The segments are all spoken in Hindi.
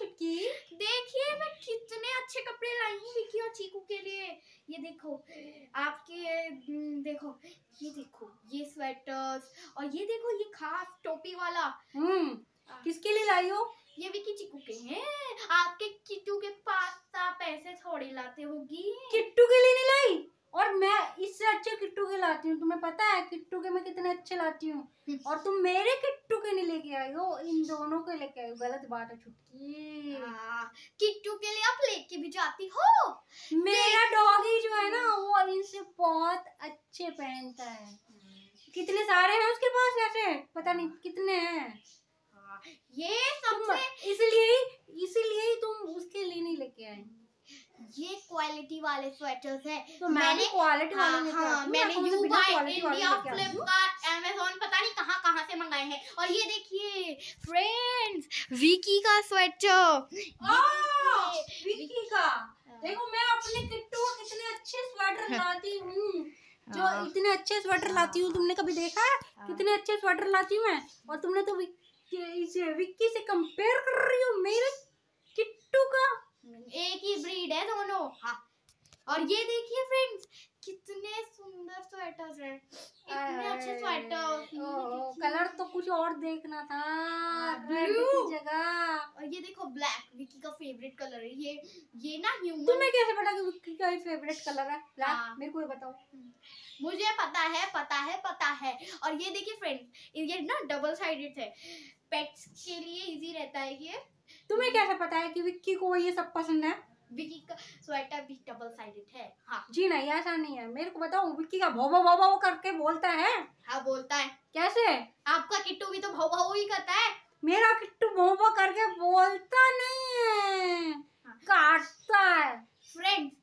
चुटकी देखिए मैं कितने अच्छे कपड़े लाई हूँ विकी और चीकू के लिए ये देखो आपके हम्म, देखो ये देखो ये स्वेटर्स और ये देखो ये खास टोपी वाला हम्म हाँ। किसके लिए लाई हो ये विकी चिकू के हैं आपके किट्टू के पास आप ऐसे थोड़ी लाते होगी किट्टू के लिए नहीं लाई और मैं इससे अच्छे किट्टू के लाती हूँ तुम्हें पता है किट्टू के मैं कितने अच्छे लाती हूँ हम्म। और तुम मेरे किट्टू के नहीं लेके आई हो इन दोनों के लेके आई हो गलत बात है छुटकी हाँ, किट्टू के लिए आप लेके भी जाती हो मेरा डॉगी जो है ना वो इनसे बहुत अच्छे पहनता है कितने सारे हैं उसके पास ऐसे पता नहीं कितने हैं हाँ, ये सब इसलिए क्वालिटी वाले स्वेटर्स हैं तो मैंने क्वालिटी वाले हाँ, हाँ मैंने you buy India Flipkart Amazon पता नहीं कहाँ कहाँ से मंगाए हैं और ये देखिए फ्रेंड्स विकी का स्वेटर विकी का देखो मैं अपने किट्टू को कितने अच्छे स्वेटर हाँ। लाती हूँ जो हाँ। इतने अच्छे स्वेटर हाँ। लाती हूँ तुमने कभी देखा है कितने अच्छे स्वेटर लाती हूँ मैं और तुमने तो इस विक्की से कंपेयर कर रही हूँ मेरे किट्टू का एक ही ब्रीड है दोनों हाँ और ये देखिए फ्रेंड्स कितने सुंदर स्वेटर्स हैं इतने अच्छे स्वेटर कलर तो कुछ और देखना था ब्लू हाँ, जगह और ये देखो ब्लैक विकी का फेवरेट कलर है ये ये ना ह्यूमन तुम्हें कैसे पता कि विकी का फेवरेट कलर है ब्लैक हाँ। मेरे को ये बताओ मुझे पता है पता है पता है और ये देखिए फ्रेंड्स ये ना डबल साइडेड है पेट्स के लिए इजी रहता है ये तुम्हें कैसे पता है कि विक्की को ये सब पसंद है विकी का स्वेटर भी डबल साइडेड है हाँ जी नहीं ऐसा नहीं है मेरे को बताओ विकी का भोबो भोबो वो करके बोलता है हाँ बोलता है कैसे आपका किट्टू भी तो भोबो ही करता है मेरा किट्टू भोबो करके बोलता नहीं है हाँ। काटता है फ्रेंड्स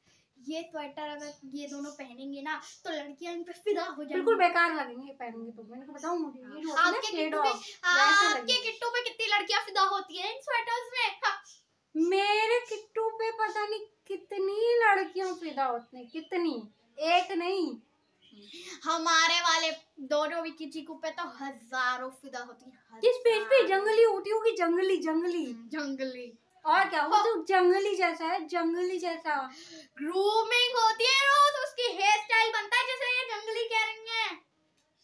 ये स्वेटर अगर ये दोनों पहनेंगे ना तो लड़कियां इन पे फिदा हो जाएंगी बिल्कुल बेकार लगेंगे पहनेंगे तो मैंने बताऊं मुझे ये जो हाँ, आपके किट्टू पे हाँ, आपके किट्टू पे कितनी लड़कियां फिदा होती हैं इन स्वेटर्स में हाँ। मेरे पता नहीं कितनी लड़कियों फिदा होती हैं कितनी एक नहीं हमारे वाले दोनों विकी जी को पे तो हजारों फिदा होती है किस पेज पे जंगली उठी होगी जंगली जंगली हम्म, जंगली और क्या वो तो हाँ। जंगली जैसा है जंगली जैसा ग्रूमिंग होती है रोज उसकी हेयर स्टाइल बनता है जैसे ये जंगली कह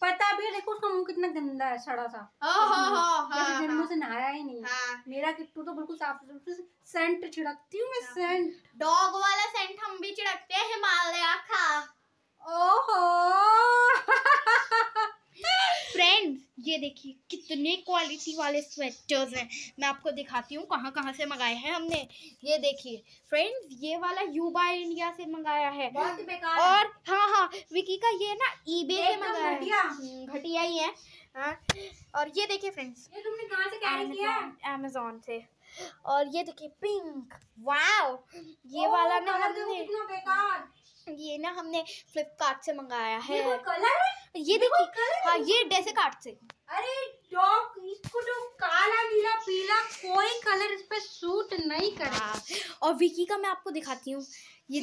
पता भी है देखो उसका मुंह कितना गंदा है सड़ा सा हाँ, जन्मों हाँ। से नहाया ही नहीं हाँ। मेरा किट्टू तो बिल्कुल साफ सेंट छिड़कती हूँ मैं सेंट डॉग वाला सेंट हम भी छिड़कते हैं हिमालय का ओहो ये देखिए कितने क्वालिटी वाले स्वेटर्स हैं मैं आपको दिखाती हूँ कहाँ कहाँ से मंगाए हैं हमने ये देखिए फ्रेंड्स ये वाला यूबा इंडिया से मंगाया है और हाँ हाँ विकी का ये ना ईबे से मंगाया है घटिया हम्म, ही है हाँ, और ये देखिए फ्रेंड्स ये तुमने कहाँ से कैरी किया अमेजोन से और ये देखिए पिंक वाओ ये वाला ना हमने ये ना हमने फ्लिपकार्ट से मंगाया है ये, हाँ, ये देखिए हाँ ये डेसे कार्ट से अरे डॉग इसको तो काला नीला पीला कोई कलर इस पर सूट नहीं करा हाँ। और विकी का मैं आपको दिखाती हूँ ये